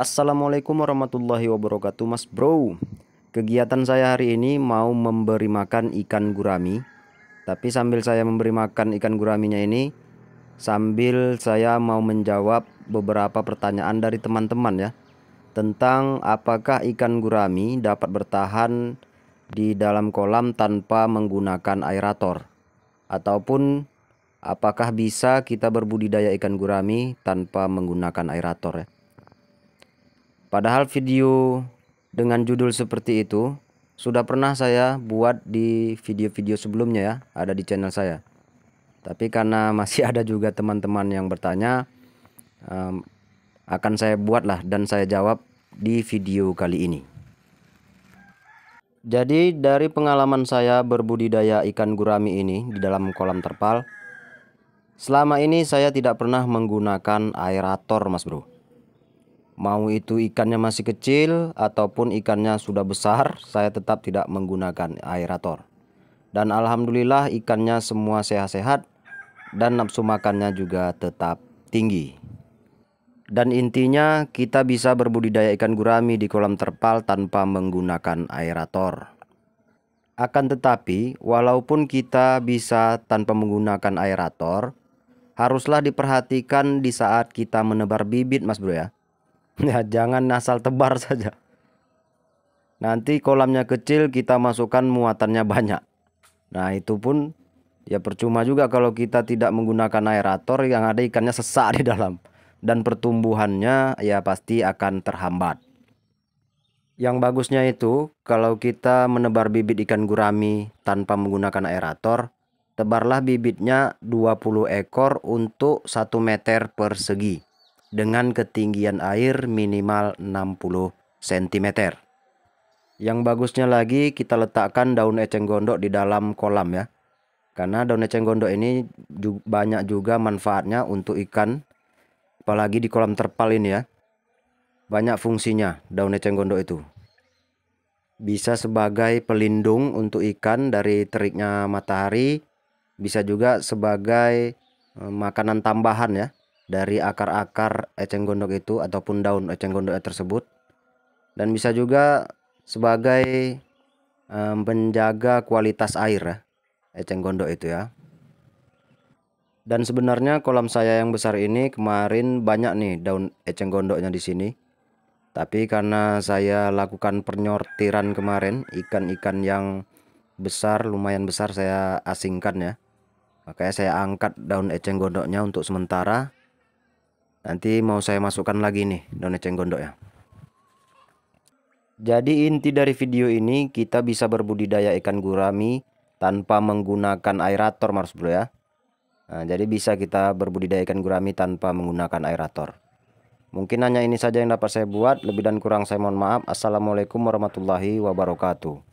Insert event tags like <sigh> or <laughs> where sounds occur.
Assalamualaikum warahmatullahi wabarakatuh mas bro Kegiatan saya hari ini mau memberi makan ikan gurami Tapi sambil saya memberi makan ikan guraminya ini Sambil saya mau menjawab beberapa pertanyaan dari teman-teman ya Tentang apakah ikan gurami dapat bertahan di dalam kolam tanpa menggunakan aerator Ataupun apakah bisa kita berbudidaya ikan gurami tanpa menggunakan aerator ya Padahal video dengan judul seperti itu sudah pernah saya buat di video-video sebelumnya ya, ada di channel saya. Tapi karena <laughs> masih ada juga teman-teman yang bertanya, um, akan saya buatlah dan saya jawab di video kali ini. Jadi dari pengalaman saya berbudidaya ikan gurami ini di dalam kolam terpal, selama ini saya tidak pernah menggunakan aerator mas bro mau itu ikannya masih kecil ataupun ikannya sudah besar, saya tetap tidak menggunakan aerator. Dan alhamdulillah ikannya semua sehat-sehat dan nafsu makannya juga tetap tinggi. Dan intinya kita bisa berbudidaya ikan gurami di kolam terpal tanpa menggunakan aerator. Akan tetapi, walaupun kita bisa tanpa menggunakan aerator, haruslah diperhatikan di saat kita menebar bibit, Mas Bro ya <laughs> Ya, jangan asal tebar saja. Nanti kolamnya kecil kita masukkan muatannya banyak. Nah, itu pun ya percuma juga kalau kita tidak menggunakan aerator yang ada ikannya sesak di dalam dan pertumbuhannya ya pasti akan terhambat. Yang bagusnya itu kalau kita menebar bibit ikan gurami tanpa menggunakan aerator, tebarlah bibitnya 20 ekor untuk 1 meter persegi dengan ketinggian air minimal 60 cm. Yang bagusnya lagi kita letakkan daun eceng gondok di dalam kolam ya. Karena daun eceng gondok ini banyak juga manfaatnya untuk ikan apalagi di kolam terpal ini ya. Banyak fungsinya daun eceng gondok itu. Bisa sebagai pelindung untuk ikan dari teriknya matahari, bisa juga sebagai eh, makanan tambahan ya dari akar-akar eceng gondok itu ataupun daun eceng gondok tersebut dan bisa juga sebagai um, penjaga kualitas air ya eceng gondok itu ya dan sebenarnya kolam saya yang besar ini kemarin banyak nih daun eceng gondoknya di sini tapi karena saya lakukan penyortiran kemarin ikan-ikan yang besar lumayan besar saya asingkan ya makanya saya angkat daun eceng gondoknya untuk sementara Nanti mau saya masukkan lagi nih daun eceng gondok ya. Jadi inti dari video ini kita bisa berbudidaya ikan gurami tanpa menggunakan aerator Mars Bro ya. Nah, jadi bisa kita berbudidaya ikan gurami tanpa menggunakan aerator. Mungkin hanya ini saja yang dapat saya buat. Lebih dan kurang saya mohon maaf. Assalamualaikum warahmatullahi wabarakatuh.